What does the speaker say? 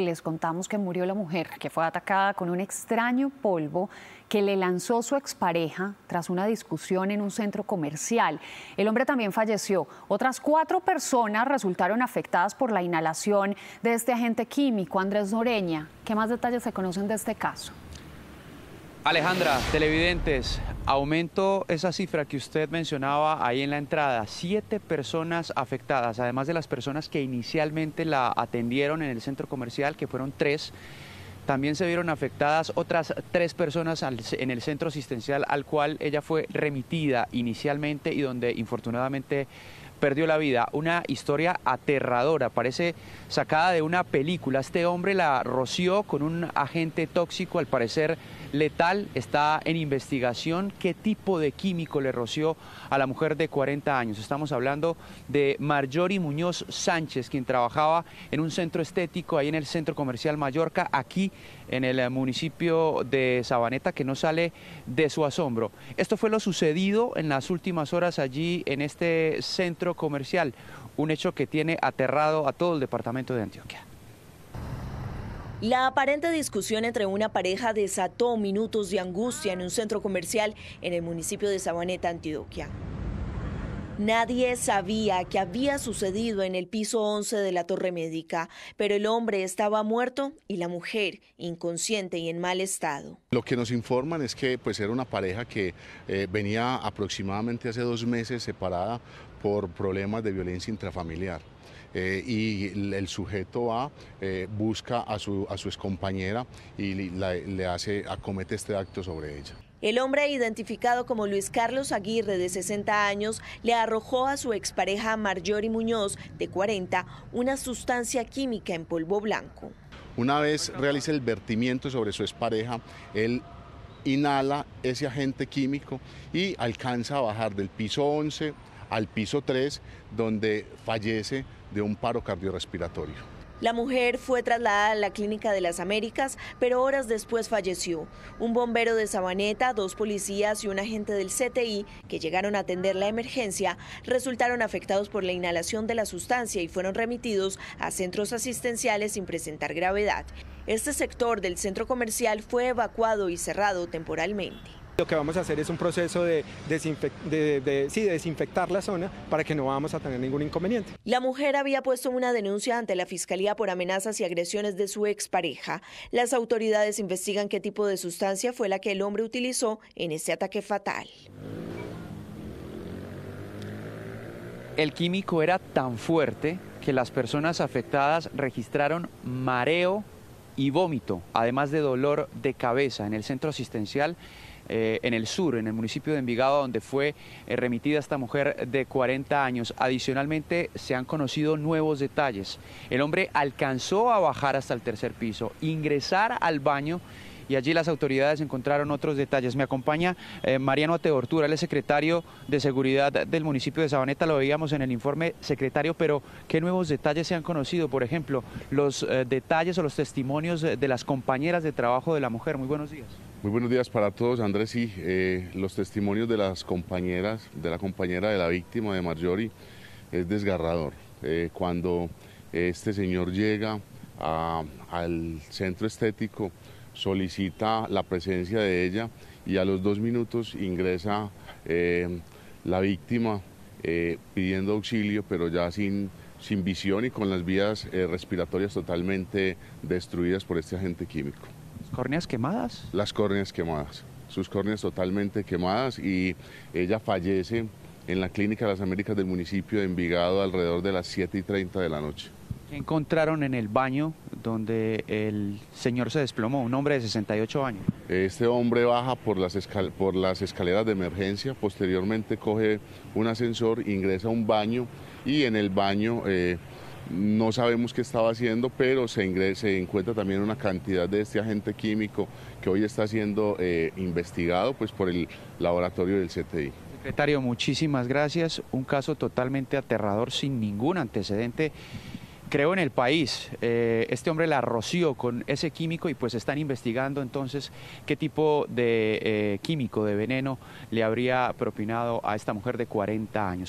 Les contamos que murió la mujer que fue atacada con un extraño polvo que le lanzó su expareja tras una discusión en un centro comercial. El hombre también falleció. Otras cuatro personas resultaron afectadas por la inhalación de este agente químico, Andrés Noreña. ¿Qué más detalles se conocen de este caso? Alejandra, televidentes, aumento esa cifra que usted mencionaba ahí en la entrada, siete personas afectadas, además de las personas que inicialmente la atendieron en el centro comercial, que fueron tres. También se vieron afectadas otras tres personas en el centro asistencial al cual ella fue remitida inicialmente y donde infortunadamente perdió la vida. Una historia aterradora, parece sacada de una película. Este hombre la roció con un agente tóxico, al parecer letal. Está en investigación qué tipo de químico le roció a la mujer de 40 años. Estamos hablando de Marjorie Muñoz Sánchez, quien trabajaba en un centro estético ahí en el Centro Comercial Mallorca, aquí en el municipio de Sabaneta, que no sale de su asombro. Esto fue lo sucedido en las últimas horas allí en este centro comercial, un hecho que tiene aterrado a todo el departamento de Antioquia. La aparente discusión entre una pareja desató minutos de angustia en un centro comercial en el municipio de Sabaneta, Antioquia. Nadie sabía qué había sucedido en el piso 11 de la torre médica, pero el hombre estaba muerto y la mujer inconsciente y en mal estado. Lo que nos informan es que pues, era una pareja que eh, venía aproximadamente hace dos meses separada por problemas de violencia intrafamiliar. Eh, y el, sujeto A eh, busca a su, a excompañera y le, le hace, acomete este acto sobre ella. El hombre, identificado como Luis Carlos Aguirre, de 60 años, le arrojó a su expareja Marjorie Muñoz, de 40, una sustancia química en polvo blanco. Una vez realiza el vertimiento sobre su expareja, él inhala ese agente químico y alcanza a bajar del piso 11 al piso 3, donde fallece de un paro cardiorrespiratorio. La mujer fue trasladada a la Clínica de las Américas, pero horas después falleció. Un bombero de Sabaneta, dos policías y un agente del CTI que llegaron a atender la emergencia resultaron afectados por la inhalación de la sustancia y fueron remitidos a centros asistenciales sin presentar gravedad. Este sector del centro comercial fue evacuado y cerrado temporalmente. Lo que vamos a hacer es un proceso de, desinfectar la zona para que no vamos a tener ningún inconveniente. La mujer había puesto una denuncia ante la Fiscalía por amenazas y agresiones de su expareja. Las autoridades investigan qué tipo de sustancia fue la que el hombre utilizó en ese ataque fatal. El químico era tan fuerte que las personas afectadas registraron mareo y vómito, además de dolor de cabeza en el centro asistencial eh, en el sur, en el municipio de Envigado, donde fue eh, remitida esta mujer de 40 años. Adicionalmente, se han conocido nuevos detalles. El hombre alcanzó a bajar hasta el tercer piso, ingresar al baño y allí las autoridades encontraron otros detalles. Me acompaña eh, Mariano Atebortura, el secretario de Seguridad del municipio de Sabaneta, lo veíamos en el informe, secretario, pero ¿qué nuevos detalles se han conocido? Por ejemplo, los detalles o los testimonios de las compañeras de trabajo de la mujer. Muy buenos días. Muy buenos días para todos, Andrés. Sí, eh, los testimonios de las compañeras, de la compañera de la víctima de Marjorie, es desgarrador. Eh, cuando eh, este señor llega al centro estético, solicita la presencia de ella y a los dos minutos ingresa la víctima pidiendo auxilio, pero ya sin, sin visión y con las vías respiratorias totalmente destruidas por este agente químico. ¿Córneas quemadas? Las córneas quemadas, sus córneas totalmente quemadas y ella fallece en la Clínica de las Américas del municipio de Envigado alrededor de las 7 y 30 de la noche. ¿Qué encontraron en el baño donde el señor se desplomó? Un hombre de 68 años. Este hombre baja por las, por las escaleras de emergencia, posteriormente coge un ascensor, ingresa a un baño y en el baño... Eh, no sabemos qué estaba haciendo, pero se, encuentra también una cantidad de este agente químico que hoy está siendo eh, investigado pues, por el laboratorio del CTI. Secretario, muchísimas gracias. Un caso totalmente aterrador, sin ningún antecedente creo en el país. Eh, este hombre la roció con ese químico y pues están investigando entonces qué tipo de eh, químico, de veneno le habría propinado a esta mujer de 40 años.